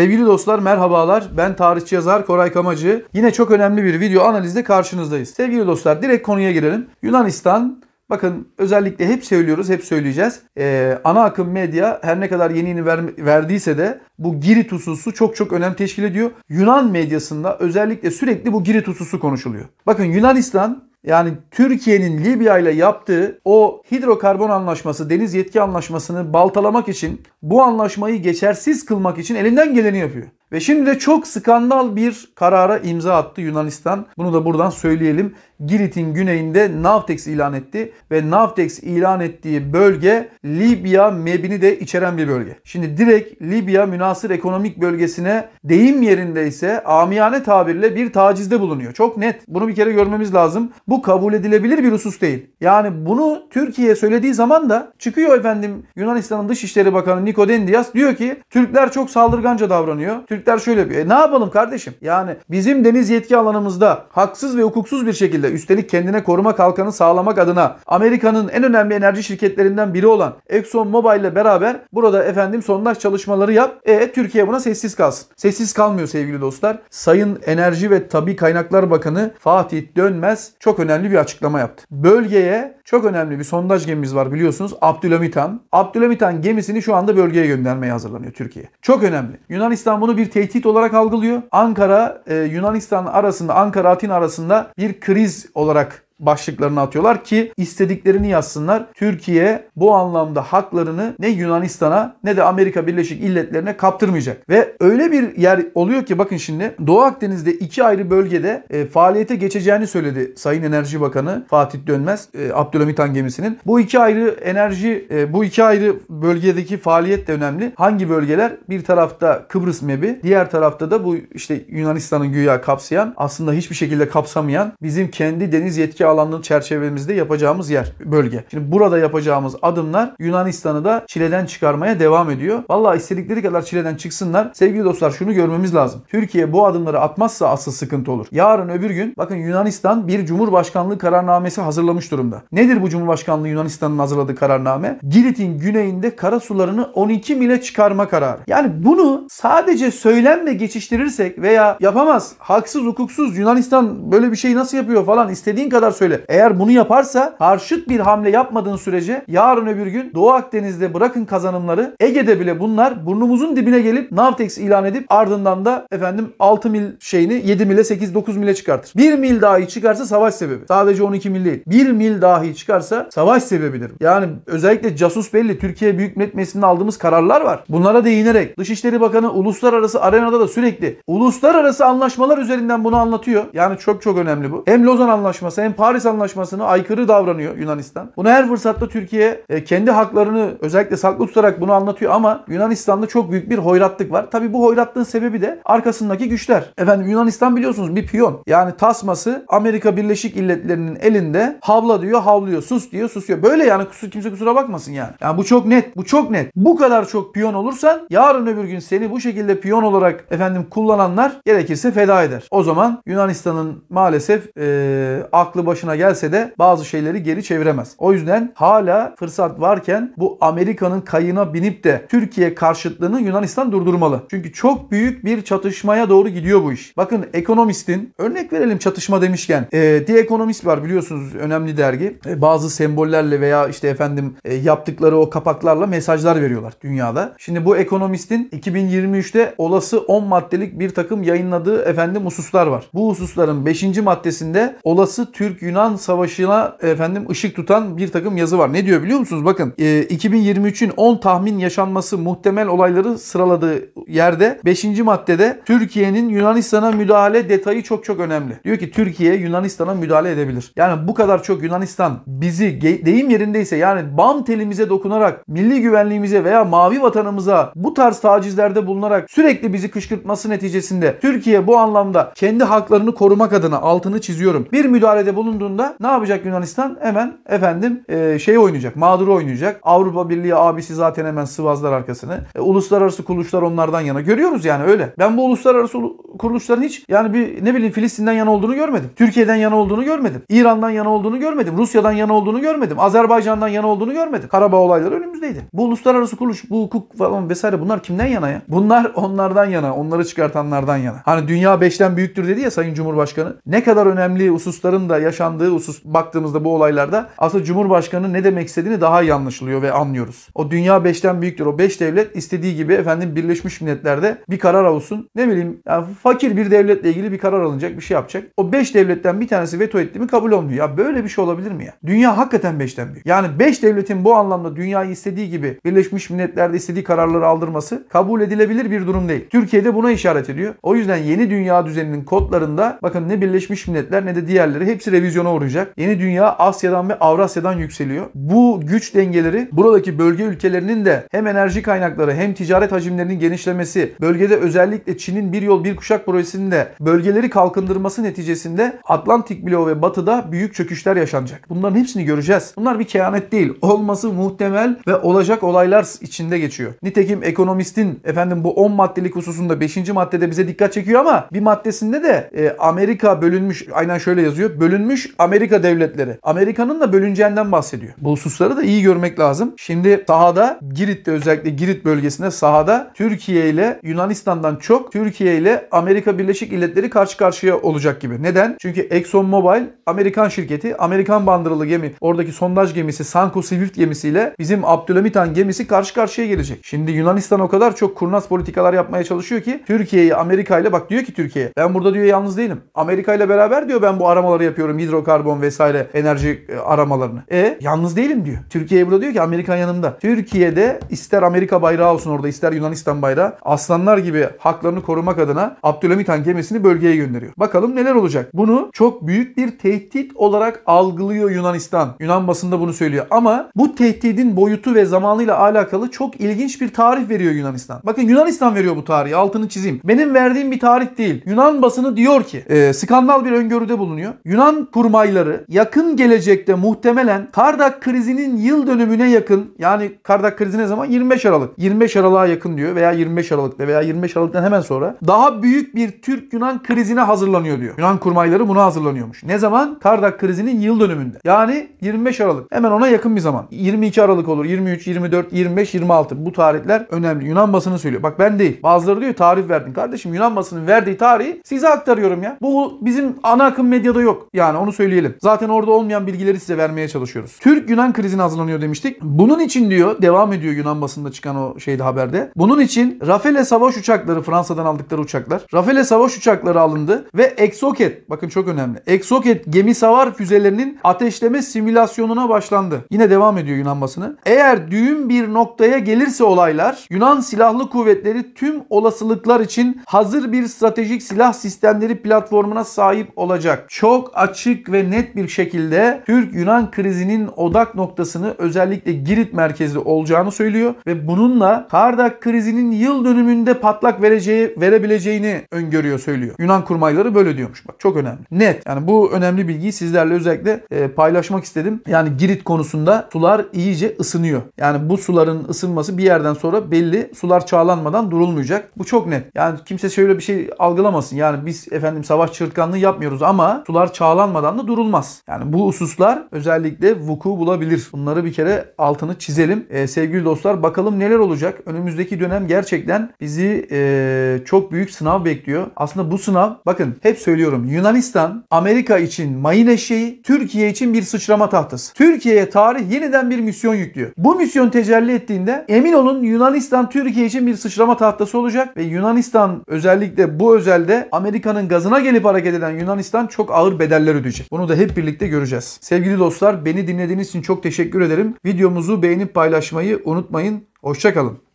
Sevgili dostlar merhabalar. Ben tarihçi yazar Koray Kamacı. Yine çok önemli bir video analizde karşınızdayız. Sevgili dostlar direkt konuya girelim. Yunanistan Bakın özellikle hep söylüyoruz, hep söyleyeceğiz. Ee, ana akım medya her ne kadar yeniğini ver, verdiyse de bu Girit hususu çok çok önem teşkil ediyor. Yunan medyasında özellikle sürekli bu Girit hususu konuşuluyor. Bakın Yunanistan yani Türkiye'nin Libya ile yaptığı o hidrokarbon anlaşması, deniz yetki anlaşmasını baltalamak için, bu anlaşmayı geçersiz kılmak için elinden geleni yapıyor. Ve şimdi de çok skandal bir karara imza attı Yunanistan. Bunu da buradan söyleyelim. Girit'in güneyinde Navtex ilan etti ve Navtex ilan ettiği bölge Libya mebini de içeren bir bölge. Şimdi direkt Libya münasır ekonomik bölgesine deyim yerinde ise amiyane tabirle bir tacizde bulunuyor. Çok net. Bunu bir kere görmemiz lazım. Bu kabul edilebilir bir husus değil. Yani bunu Türkiye söylediği zaman da çıkıyor efendim Yunanistan'ın Dışişleri Bakanı Niko Nikodendias diyor ki Türkler çok saldırganca davranıyor. Türkler şöyle yapıyor. E ne yapalım kardeşim? Yani bizim deniz yetki alanımızda haksız ve hukuksuz bir şekilde üstelik kendine koruma kalkanı sağlamak adına Amerika'nın en önemli enerji şirketlerinden biri olan Exxon Mobil ile beraber burada efendim sondaj çalışmaları yap. E Türkiye buna sessiz kalsın. Sessiz kalmıyor sevgili dostlar. Sayın Enerji ve Tabi Kaynaklar Bakanı Fatih Dönmez çok önemli bir açıklama yaptı. Bölgeye çok önemli bir sondaj gemimiz var biliyorsunuz Abdülhamit Han. Abdülhamit Han gemisini şu anda bölgeye göndermeye hazırlanıyor Türkiye. Çok önemli. Yunanistan bunu bir tehdit olarak algılıyor. Ankara e, Yunanistan arasında Ankara Atin arasında bir kriz olarak başlıklarını atıyorlar ki istediklerini yazsınlar. Türkiye bu anlamda haklarını ne Yunanistan'a ne de Amerika Birleşik İlletlerine kaptırmayacak. Ve öyle bir yer oluyor ki bakın şimdi Doğu Akdeniz'de iki ayrı bölgede e, faaliyete geçeceğini söyledi Sayın Enerji Bakanı Fatih Dönmez e, Abdülhamit Han gemisinin. Bu iki ayrı enerji e, bu iki ayrı bölgedeki faaliyet de önemli. Hangi bölgeler? Bir tarafta Kıbrıs MEB'i, diğer tarafta da bu işte Yunanistan'ın güya kapsayan aslında hiçbir şekilde kapsamayan bizim kendi deniz yetki Alanının çerçevemizde yapacağımız yer, bölge. Şimdi burada yapacağımız adımlar Yunanistan'ı da Çile'den çıkarmaya devam ediyor. Vallahi istedikleri kadar Çile'den çıksınlar. Sevgili dostlar şunu görmemiz lazım. Türkiye bu adımları atmazsa asıl sıkıntı olur. Yarın öbür gün bakın Yunanistan bir Cumhurbaşkanlığı kararnamesi hazırlamış durumda. Nedir bu Cumhurbaşkanlığı Yunanistan'ın hazırladığı kararname? Girit'in güneyinde kara sularını 12 mile çıkarma kararı. Yani bunu sadece söylenme geçiştirirsek veya yapamaz, haksız, hukuksuz Yunanistan böyle bir şey nasıl yapıyor falan istediğin kadar söyle. Eğer bunu yaparsa karşıt bir hamle yapmadığın sürece yarın öbür gün Doğu Akdeniz'de bırakın kazanımları Ege'de bile bunlar burnumuzun dibine gelip Navtex ilan edip ardından da efendim 6 mil şeyini 7 mile 8-9 mile çıkartır. 1 mil dahi çıkarsa savaş sebebi. Sadece 12 mil değil. 1 mil dahi çıkarsa savaş sebebidir. Yani özellikle casus belli Türkiye Büyük Millet Meclisi'nde aldığımız kararlar var. Bunlara değinerek Dışişleri Bakanı uluslararası arenada da sürekli uluslararası anlaşmalar üzerinden bunu anlatıyor. Yani çok çok önemli bu. Hem Lozan Anlaşması hem Paris Paris Anlaşması'na aykırı davranıyor Yunanistan. Bunu her fırsatta Türkiye e, kendi haklarını özellikle saklı tutarak bunu anlatıyor ama Yunanistan'da çok büyük bir hoyratlık var. Tabi bu hoyratlığın sebebi de arkasındaki güçler. Efendim Yunanistan biliyorsunuz bir piyon. Yani tasması Amerika Birleşik İlletleri'nin elinde havla diyor havlıyor sus diyor susuyor. Böyle yani kusur, kimse kusura bakmasın yani. Yani bu çok net bu çok net. Bu kadar çok piyon olursan yarın öbür gün seni bu şekilde piyon olarak efendim kullananlar gerekirse feda eder. O zaman Yunanistan'ın maalesef e, aklı başı başına gelse de bazı şeyleri geri çeviremez. O yüzden hala fırsat varken bu Amerika'nın kayına binip de Türkiye karşıtlığını Yunanistan durdurmalı. Çünkü çok büyük bir çatışmaya doğru gidiyor bu iş. Bakın ekonomistin örnek verelim çatışma demişken e, The Economist var biliyorsunuz önemli dergi. E, bazı sembollerle veya işte efendim e, yaptıkları o kapaklarla mesajlar veriyorlar dünyada. Şimdi bu ekonomistin 2023'te olası 10 maddelik bir takım yayınladığı efendim hususlar var. Bu hususların 5. maddesinde olası Türk Yunan Savaşı'na efendim ışık tutan bir takım yazı var. Ne diyor biliyor musunuz? Bakın e, 2023'ün 10 tahmin yaşanması muhtemel olayları sıraladığı yerde 5. maddede Türkiye'nin Yunanistan'a müdahale detayı çok çok önemli. Diyor ki Türkiye Yunanistan'a müdahale edebilir. Yani bu kadar çok Yunanistan bizi deyim yerindeyse yani bam telimize dokunarak milli güvenliğimize veya mavi vatanımıza bu tarz tacizlerde bulunarak sürekli bizi kışkırtması neticesinde Türkiye bu anlamda kendi haklarını korumak adına altını çiziyorum. Bir müdahalede bulun bulunduğunda ne yapacak Yunanistan? Hemen efendim e, şey oynayacak. Mağduru oynayacak. Avrupa Birliği abisi zaten hemen sıvazlar arkasını. E, uluslararası kuruluşlar onlardan yana. Görüyoruz yani öyle. Ben bu uluslararası kuruluşların hiç yani bir ne bileyim Filistin'den yana olduğunu görmedim. Türkiye'den yana olduğunu görmedim. İran'dan yana olduğunu görmedim. Rusya'dan yana olduğunu görmedim. Azerbaycan'dan yana olduğunu görmedim. Karabağ olayları önümüzdeydi. Bu uluslararası kuruluş, bu hukuk falan vesaire bunlar kimden yana ya? Bunlar onlardan yana. Onları çıkartanlardan yana. Hani dünya beşten büyüktür dedi ya Sayın Cumhurbaşkanı. Ne kadar önemli hususların da yaşa yaşandığı husus baktığımızda bu olaylarda aslında Cumhurbaşkanı ne demek istediğini daha iyi anlaşılıyor ve anlıyoruz. O dünya beşten büyüktür. O beş devlet istediği gibi efendim Birleşmiş Milletler'de bir karar olsun. Ne bileyim yani fakir bir devletle ilgili bir karar alınacak bir şey yapacak. O beş devletten bir tanesi veto etti mi kabul olmuyor. Ya böyle bir şey olabilir mi ya? Dünya hakikaten beşten büyük. Yani beş devletin bu anlamda dünyayı istediği gibi Birleşmiş Milletler'de istediği kararları aldırması kabul edilebilir bir durum değil. Türkiye'de buna işaret ediyor. O yüzden yeni dünya düzeninin kodlarında bakın ne Birleşmiş Milletler ne de diğerleri hepsi revize revizyona uğrayacak. Yeni dünya Asya'dan ve Avrasya'dan yükseliyor. Bu güç dengeleri buradaki bölge ülkelerinin de hem enerji kaynakları hem ticaret hacimlerinin genişlemesi, bölgede özellikle Çin'in bir yol bir kuşak projesinin de bölgeleri kalkındırması neticesinde Atlantik bloğu ve batıda büyük çöküşler yaşanacak. Bunların hepsini göreceğiz. Bunlar bir kehanet değil. Olması muhtemel ve olacak olaylar içinde geçiyor. Nitekim ekonomistin efendim bu 10 maddelik hususunda 5. maddede bize dikkat çekiyor ama bir maddesinde de e, Amerika bölünmüş aynen şöyle yazıyor. Bölünmüş bölünmüş Amerika devletleri. Amerika'nın da bölüneceğinden bahsediyor. Bu hususları da iyi görmek lazım. Şimdi sahada Girit'te özellikle Girit bölgesinde sahada Türkiye ile Yunanistan'dan çok Türkiye ile Amerika Birleşik İlletleri karşı karşıya olacak gibi. Neden? Çünkü Exxon Mobil Amerikan şirketi, Amerikan bandırılı gemi, oradaki sondaj gemisi Sanko Swift gemisiyle bizim Abdülhamit Han gemisi karşı karşıya gelecek. Şimdi Yunanistan o kadar çok kurnaz politikalar yapmaya çalışıyor ki Türkiye'yi Amerika ile bak diyor ki Türkiye ben burada diyor yalnız değilim. Amerika ile beraber diyor ben bu aramaları yapıyorum hidrokarbon vesaire enerji e, aramalarını. E yalnız değilim diyor. Türkiye burada diyor ki Amerika yanımda. Türkiye'de ister Amerika bayrağı olsun orada ister Yunanistan bayrağı aslanlar gibi haklarını korumak adına Abdülhamit Han gemisini bölgeye gönderiyor. Bakalım neler olacak. Bunu çok büyük bir tehdit olarak algılıyor Yunanistan. Yunan basında bunu söylüyor. Ama bu tehdidin boyutu ve zamanıyla alakalı çok ilginç bir tarih veriyor Yunanistan. Bakın Yunanistan veriyor bu tarihi. Altını çizeyim. Benim verdiğim bir tarih değil. Yunan basını diyor ki e, skandal bir öngörüde bulunuyor. Yunan kurmayları yakın gelecekte muhtemelen Kardak krizinin yıl dönümüne yakın yani Kardak krizi ne zaman? 25 Aralık. 25 Aralık'a yakın diyor veya 25 Aralık'ta veya 25 Aralık'tan hemen sonra daha büyük bir Türk-Yunan krizine hazırlanıyor diyor. Yunan kurmayları buna hazırlanıyormuş. Ne zaman? Kardak krizinin yıl dönümünde. Yani 25 Aralık. Hemen ona yakın bir zaman. 22 Aralık olur. 23, 24, 25, 26. Bu tarihler önemli. Yunan basını söylüyor. Bak ben değil. Bazıları diyor tarih verdin. Kardeşim Yunan basının verdiği tarihi size aktarıyorum ya. Bu bizim ana akım medyada yok. Yani onu onu söyleyelim. Zaten orada olmayan bilgileri size vermeye çalışıyoruz. Türk-Yunan krizine hazırlanıyor demiştik. Bunun için diyor, devam ediyor Yunan basında çıkan o şeyde haberde. Bunun için Rafale savaş uçakları, Fransa'dan aldıkları uçaklar. Rafale savaş uçakları alındı ve Exocet, bakın çok önemli. Exocet gemi savar füzelerinin ateşleme simülasyonuna başlandı. Yine devam ediyor Yunan basını. Eğer düğün bir noktaya gelirse olaylar, Yunan Silahlı Kuvvetleri tüm olasılıklar için hazır bir stratejik silah sistemleri platformuna sahip olacak. Çok açık açık ve net bir şekilde Türk-Yunan krizinin odak noktasını özellikle Girit merkezli olacağını söylüyor ve bununla Kardak krizinin yıl dönümünde patlak vereceği verebileceğini öngörüyor söylüyor. Yunan kurmayları böyle diyormuş bak çok önemli. Net yani bu önemli bilgiyi sizlerle özellikle e, paylaşmak istedim. Yani Girit konusunda sular iyice ısınıyor. Yani bu suların ısınması bir yerden sonra belli sular çağlanmadan durulmayacak. Bu çok net. Yani kimse şöyle bir şey algılamasın. Yani biz efendim savaş çırtkanlığı yapmıyoruz ama sular çağlanmadan yapmadan da durulmaz. Yani bu hususlar özellikle vuku bulabilir. Bunları bir kere altını çizelim. E, sevgili dostlar bakalım neler olacak. Önümüzdeki dönem gerçekten bizi e, çok büyük sınav bekliyor. Aslında bu sınav bakın hep söylüyorum Yunanistan Amerika için mayın eşeği Türkiye için bir sıçrama tahtası. Türkiye'ye tarih yeniden bir misyon yüklüyor. Bu misyon tecelli ettiğinde emin olun Yunanistan Türkiye için bir sıçrama tahtası olacak ve Yunanistan özellikle bu özelde Amerika'nın gazına gelip hareket eden Yunanistan çok ağır bedeller ödeyecek ölecek. Bunu da hep birlikte göreceğiz. Sevgili dostlar beni dinlediğiniz için çok teşekkür ederim. Videomuzu beğenip paylaşmayı unutmayın. Hoşçakalın.